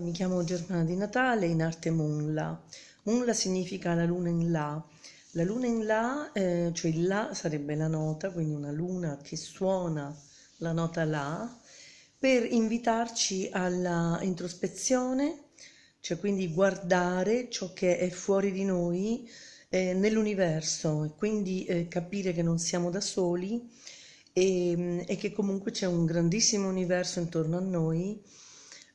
Mi chiamo Germana di Natale in arte Munla. Munla significa la luna in là. La luna in là, eh, cioè il La sarebbe la nota, quindi una luna che suona la nota La, per invitarci alla introspezione, cioè quindi guardare ciò che è fuori di noi eh, nell'universo e quindi eh, capire che non siamo da soli e, ehm, e che comunque c'è un grandissimo universo intorno a noi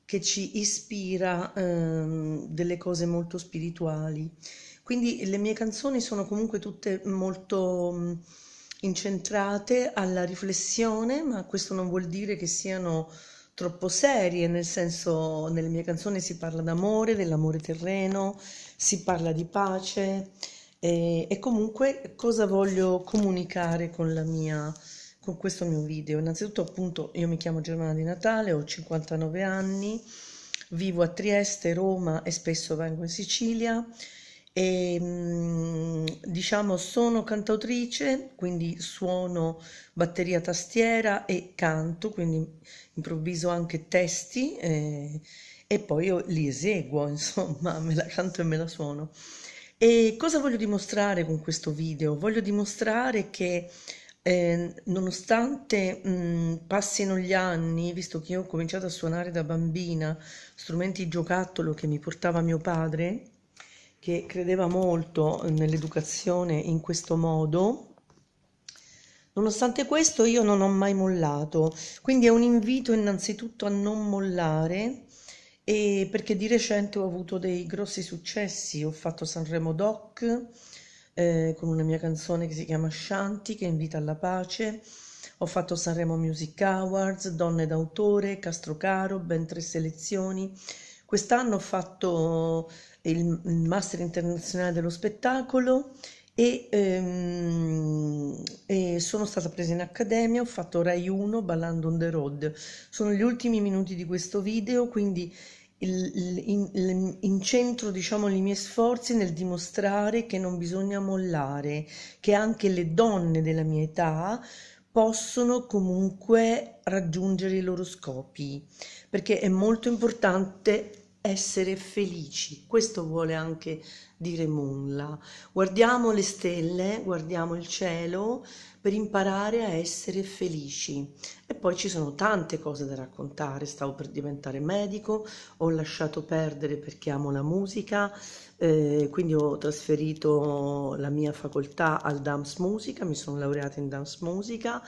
che ci ispira ehm, delle cose molto spirituali. Quindi le mie canzoni sono comunque tutte molto mh, mm, incentrate alla riflessione, ma questo non vuol dire che siano troppo serie, nel senso nelle mie canzoni si parla d'amore, dell'amore terreno, si parla di pace e, e comunque cosa voglio comunicare con la mia con questo mio video. Innanzitutto appunto io mi chiamo Germana di Natale, ho 59 anni, vivo a Trieste, Roma e spesso vengo in Sicilia e mm, diciamo sono cantautrice, quindi suono batteria tastiera e canto, quindi improvviso anche testi eh, e poi io li eseguo, insomma, me la canto e me la suono. E cosa voglio dimostrare con questo video? Voglio dimostrare che Ehm, nonostante mh, mhmm, passino gli anni, visto che io ho cominciato a suonare da bambina strumenti giocattolo che mi portava mio padre, che credeva molto nell'educazione in questo modo, Nonostante questo io non ho mai mollato, quindi è un invito innanzitutto a non mollare perché di recente ho avuto dei grossi successi, ho fatto Sanremo Doc, eh, con una mia canzone che si chiama Shanti, che invita alla pace. Ho fatto Sanremo Music Awards, Donne d'autore, Castrocaro, ben tre selezioni. Quest'anno ho fatto il Master Internazionale dello Spettacolo e, ehm, e sono stata presa in accademia, ho fatto Rai 1 Ballando on the Road. Sono gli ultimi minuti di questo video, quindi il, il, il, incentro diciamo i miei sforzi nel dimostrare che non bisogna mollare, che anche le donne della mia età possono comunque raggiungere i loro scopi, perché è molto importante essere felici. Questo vuole anche dire nulla. Guardiamo le stelle, guardiamo il cielo per imparare a essere felici. E poi ci sono tante cose da raccontare. Stavo per diventare medico, ho lasciato perdere perché amo la musica, eh, quindi ho trasferito la mia facoltà al dance Musica, mi sono laureata in dance Musica,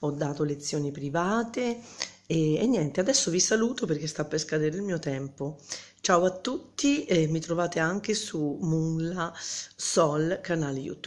ho dato lezioni private e, e, niente, adesso vi saluto perché sta per scadere il mio tempo. Ciao a tutti e mi trovate anche su Mulla Sol, canale YouTube.